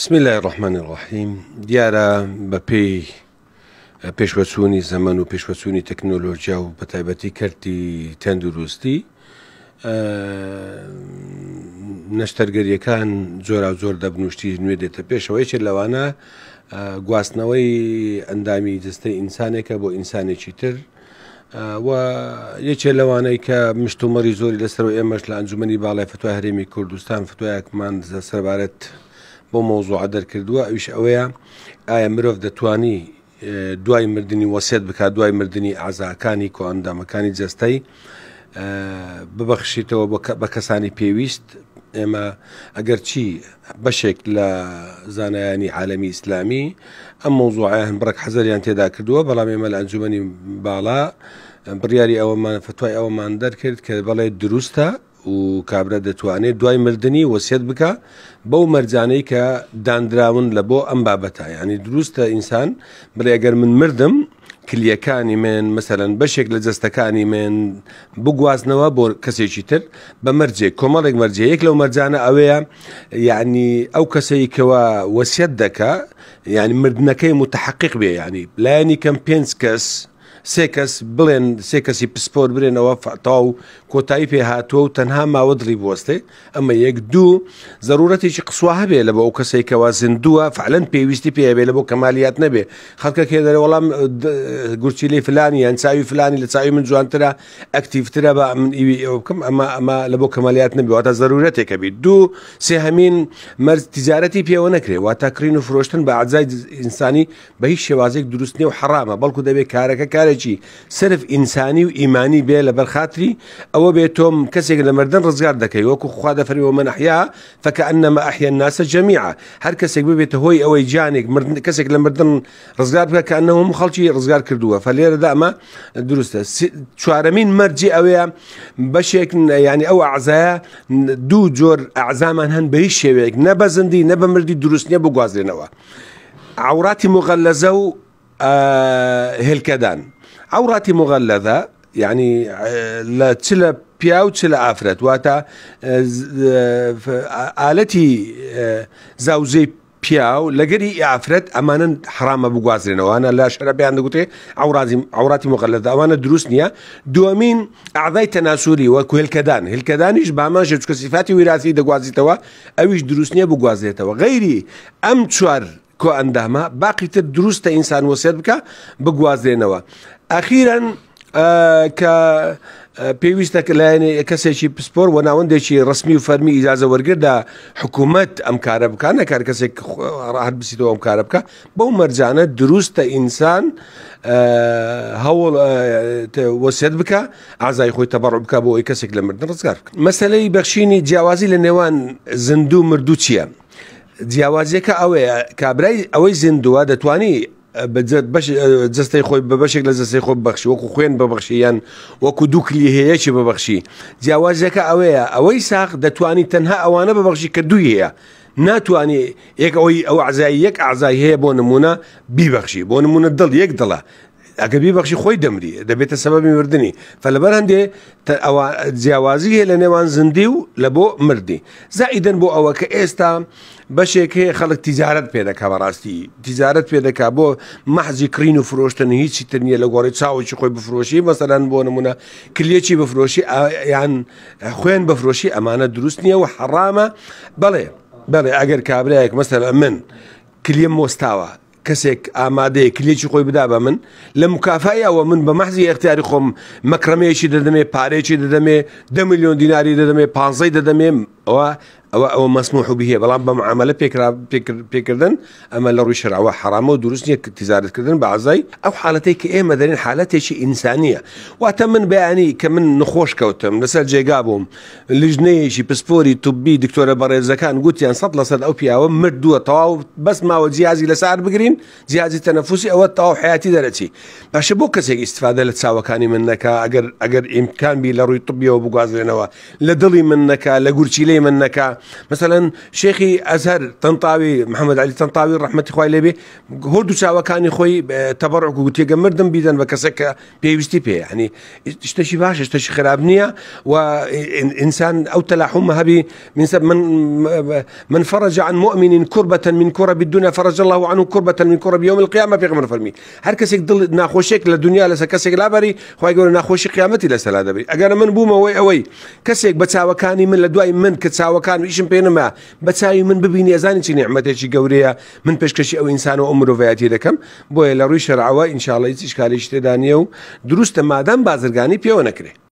بسم لای ڕحمانی ڕحیم دیارە بە پێی پێشوەچوونی زەمن و پێشوەچوونی تەکنۆلۆژیا و بە تایبەتی کردی تەندروستی نەشتەرگەریەکان زۆرا زۆر دەبنوشتی نوێ دێتە پێشەوەی چ لەوانە گواستنەوەی ئەندامی جستەی ئینسانێکە بۆ ئینسانێکی تر یەکێ لەوانەی کە مشتومەری زۆری لەسەر ئێمەش لە ئەنجومی باڵای فتوای هەرێمی کوردستان فتوایەکمان سەربارەت بۆ مۆزوع دەرکردووە ئەوش ئەوەیە ئایا مرۆڤ دەتوانی دوای مردنی وەسێت بک دوای مردنی ئازاکانی کۆ ئەندامەکانی جەستەی ببەخشیتەوە بە کەسانی پێویست ئێمە ئەگەر چی بەشێک لە زانایانی عالەمی ئیسلامی ئەم مۆزوعیان بڕک حەزەریان تێدا کردووە بەڵام ئێمە لە ئەنجومی باڵا بڕیاری ئەوەمان فتوای ئەوەمان دەرکرد کە بەڵێ دروستە و کابرا دەتوانێت دوای مردنی وەسیەت بکە بەو مەرجانەی کە دانراون لە بۆ ئەم بابەتە ینی دروستە ئینسان بڕێگەر من مردم کلیەکانی من مثلەن بەشێک لە جستەکانی من بگوازنەوە بۆ کەسێکی تر بە مەرجێک کۆمەڵێک مەرجەیەک لەو مەرجانە ئەوەیە یعنی ئەو کەسەی کەوە وەسیەت دەکە یعنی مردنەکەی متحقق بێ ینی لایەنی کەم پێنج کەس سێ کەس بڵێن سێ کەسی پسپۆر برێنەوە فتا و کۆتایی پێ هاتووە و تەنها ماوە دڵی بوەستێ ئەمە یەک دوو ضرورەتێکی قسووا هەبێ لە بە ئەو کەسێکەوە زیندووە فعلەن پێویستی پێبێ لە بۆ کەمالیات نەبێ خەکە کێ دەرە وەڵام گورچی لی فلانی یان چاوی فلانی لە چاوی من جوانترە ئەکتیفترە بە من ئیوی ئەوکەم ئەمە ئەمە لە بۆ کەمالیات نبیواتە ضرورەتێکە بیت دوو سێ هەمین مەرز تیزارەتی پێوە نکرێ واتە کڕین و فرۆشتن بە عزای ئینسانی بە هیچ شێوازێک دروستنی و حرامە بەڵکو دەبێت کارەکە کارێک ڕزگارێکی صرف ئینسانی و ئیمانی بێ لە بەرخاتری ئەوە بێت تۆم کەسێک لە مردن ڕزگار دەکەی وەکو خوا دەفەرەوە منەحیا فکە ئەنەمە ئەحیان ناسە جەمیع هەر کەسێک ببێتە هۆی ئەوەی جانێک کەسێک لە مردن ڕزگار بکە کە ئەنەوەم خەڵکی ڕزگار کردووە فەلێرەدا ئەمە دروستە چوارەمین مەرجی ئەوەیە بەشێک ینی ئەو عزایە دوو جۆر ئازامان هەن بە هیچ شێوەیەک نە بەزندی نە بە مردی دروست نیە بگوازێنەوە. عوراتی مغەلەزە و هلکەدان عورات مغلظة يعني لتلا پیاو چ لە ئافرەت واتە ئالەتی زاوزەی پیاو لەگەری ئافرەت ئەمانن حرامە بگوازرێنەوەوانە لە شەرە بەیان دەگوتێ ئەوڕاتی مغەلەدا ئەوانە دروست نییە دووەمین ئاذای تەناسووری وەکو هلکەدان هلکەدانیش بامانژە چکە سیفاتی ویراسی دەگوازیتەوە ئەویش دروست نییە بگوازێتەوە غەیری ئەم چوار کۆ ئەندامە باقی تر دروستە ئینسان وەسێت بکە بگوازێنەوە ئەخیرەن کە پێویستە لایەن کەسێکی پسپۆر و ناوەندێکی ڕسمی و فەرمی ئیجاازە وەرگدا حکوومەت ئەم کارە بکانە کار کەسێک ڕاحت بسیتەوە ئەم کارە بکە بەو مەرجانە دروستە ئینسان هەوڵ وەسێت بکە ئازای خۆی تەبڕ بکە بۆ ئەوی کەسێک لە مردن ڕزگار بکە. مەسلەی بەخشینی جیاوازی لە نێوان زندوو مردوو چییە؟ جیاوازیەکە ئەوەیە کابرای ئەوەی زیندووە دەتوانی جستەی خۆی بە بەشێک لە جستەی خۆ بەخشی وەکو خوێن بەبخشی یان وەکو دووکلی هەیەکی بەبخشی جیاوازیەکە ئەوەیە ئەوەی ساق دەتوانی تەنها ئەوانە بەبخشی کە دووی هەیە ناتوانانی یەک ئەوی ئەو عزای یەک ئازای هەیە بۆ نمونە بیبەخشی بۆ نمونە دڵ یەک دڵە ئەگە بیبەخشی خۆی دەمری دەبێتە سەبەبی مردنی فەلەبەر هەندێ جیاوازی هەیە لە نێوان زندی و لە بۆ مردی زائیدەن بۆ ئەوە کە ئێستا بەشێک هەیە خەڵک تیزارت پێدەکا بەڕاستی تیزارت پێدەکا بۆ محزی کرین و فرۆشتن هیچی تنیە لە گۆڕی چاوەی خۆی بفرۆشی مەسەلاەن بۆ نمونە کلێکی بفرۆشی یان خوێن بفرۆشی ئەمانە دروست نییە و حەڕامە بەڵێ بەڵێ ئەگەر کابراایەک مەسەر من کلێ مۆستاوە کەسێک ئامادەەیە کلێکی خۆی بدا بە من لە مکافایەوە من بە مەحزی ئەختیاری خۆم مەکرمەیەکی دەدەمێ پارێکی دەدەمێ ده میلیۆن دیناری دەدەمێ 15 دەدەمێ ئەوە او او مسموح به بلان بم عمله فكره فكر فكردن اما لو شرع حرام ودروس نيك تزارت كردن بعضي او حالتيك كي ايه مدرين حالتي شي انسانيه واتمن باني كمن نخوش كوتم نسال جي جابهم لجنه شي بسفوري طبي دكتور بريز كان قلت يعني صد لصد او بياو مردو تو بس ما وجيازي لسعر بكرين جهازي تنفسي او تو حياتي درتي باش بو كسي استفاده لتساو كاني منك اگر اگر امكان بي لروي طبي او بوغاز لنوا لدلي منك لغورشي لي منك مثلا ازهر طنطاوي محمد علي طنطاوي رحمه ڕحمەتی ليبي هو هرد و چاوەکانی تبرع قلت گوتیێگە مردم بیدەن بكسك بي بي بي بي يعني شتەشی باشە شتەشی خراب وانسان او ئینسان ئەو تەلاحومە هەبی من من فرج عن مؤمن كربة من كرب الدنيا فرج الله عنه كربة من كرب يوم القيامة في غمر فرمي هر كسك دل ناخوشك للدنيا لسكسك لابري خوي يقول ناخوشي قيامتي لسا لا اگر من بوما وي اوي كسك بتساوكاني من لدواي من كتساوكان یاریشم پێ نما بەچوی من ببینی ئەزانی چی نعممەتێکی گەورەیە من پێشکەشی ئەو ئینسان و ئەو مرۆڤایەتی دەکەم بۆیە لە ڕووی شەرعاوە ئینشاڵی هیچ شکالیش تێدانە و دروستە مادام بازرگانی پێوە نەکرێت